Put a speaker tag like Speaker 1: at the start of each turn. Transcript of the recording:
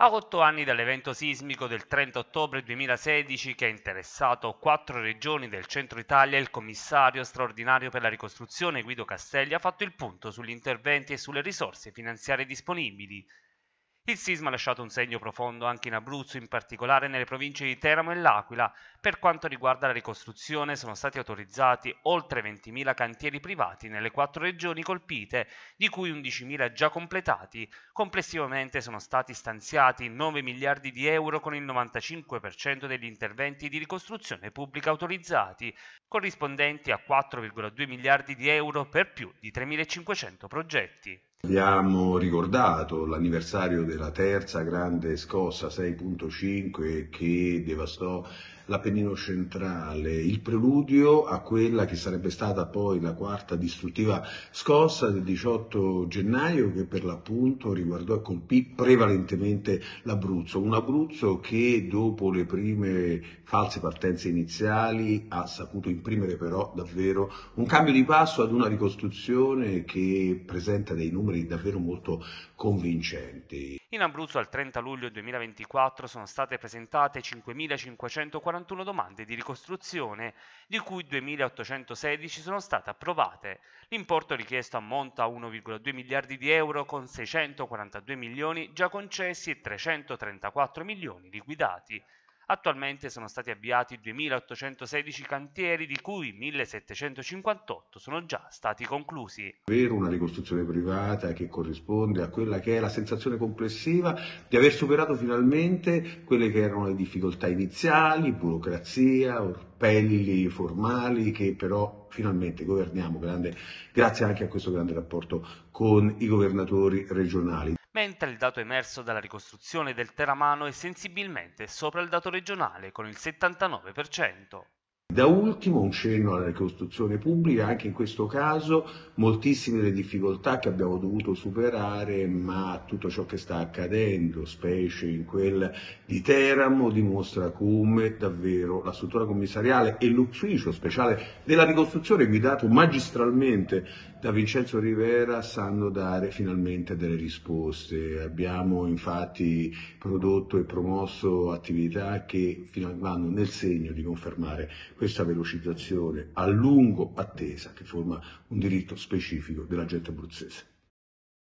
Speaker 1: A otto anni dall'evento sismico del 30 ottobre 2016 che ha interessato quattro regioni del centro Italia, il commissario straordinario per la ricostruzione Guido Castelli ha fatto il punto sugli interventi e sulle risorse finanziarie disponibili il sisma ha lasciato un segno profondo anche in Abruzzo, in particolare nelle province di Teramo e L'Aquila. Per quanto riguarda la ricostruzione, sono stati autorizzati oltre 20.000 cantieri privati nelle quattro regioni colpite, di cui 11.000 già completati. Complessivamente sono stati stanziati 9 miliardi di euro con il 95% degli interventi di ricostruzione pubblica autorizzati, corrispondenti a 4,2 miliardi di euro per più di 3.500 progetti.
Speaker 2: Abbiamo ricordato l'anniversario della terza grande scossa 6.5 che devastò l'Appennino centrale, il preludio a quella che sarebbe stata poi la quarta distruttiva scossa del 18 gennaio che per l'appunto riguardò e colpì prevalentemente l'Abruzzo, un Abruzzo che dopo le prime false partenze iniziali ha saputo imprimere però davvero un cambio di passo ad una ricostruzione che presenta dei numeri numeri davvero molto convincenti.
Speaker 1: In Abruzzo al 30 luglio 2024 sono state presentate 5.541 domande di ricostruzione, di cui 2.816 sono state approvate. L'importo richiesto ammonta a 1,2 miliardi di euro con 642 milioni già concessi e 334 milioni liquidati. Attualmente sono stati avviati 2.816 cantieri, di cui 1.758 sono già stati
Speaker 2: conclusi. Avere una ricostruzione privata che corrisponde a quella che è la sensazione complessiva di aver superato finalmente quelle che erano le difficoltà iniziali, burocrazia, orpelli formali che però finalmente governiamo, grande, grazie anche a questo grande rapporto con i governatori regionali
Speaker 1: mentre il dato emerso dalla ricostruzione del teramano è sensibilmente sopra il dato regionale con il 79%.
Speaker 2: Da ultimo un cenno alla ricostruzione pubblica, anche in questo caso moltissime le difficoltà che abbiamo dovuto superare, ma tutto ciò che sta accadendo, specie in quel di Teramo, dimostra come davvero la struttura commissariale e l'ufficio speciale della ricostruzione guidato magistralmente da Vincenzo Rivera sanno dare finalmente delle risposte. Abbiamo infatti prodotto e promosso attività che vanno nel segno di confermare questa velocizzazione a lungo attesa che forma un diritto specifico della gente abruzzese.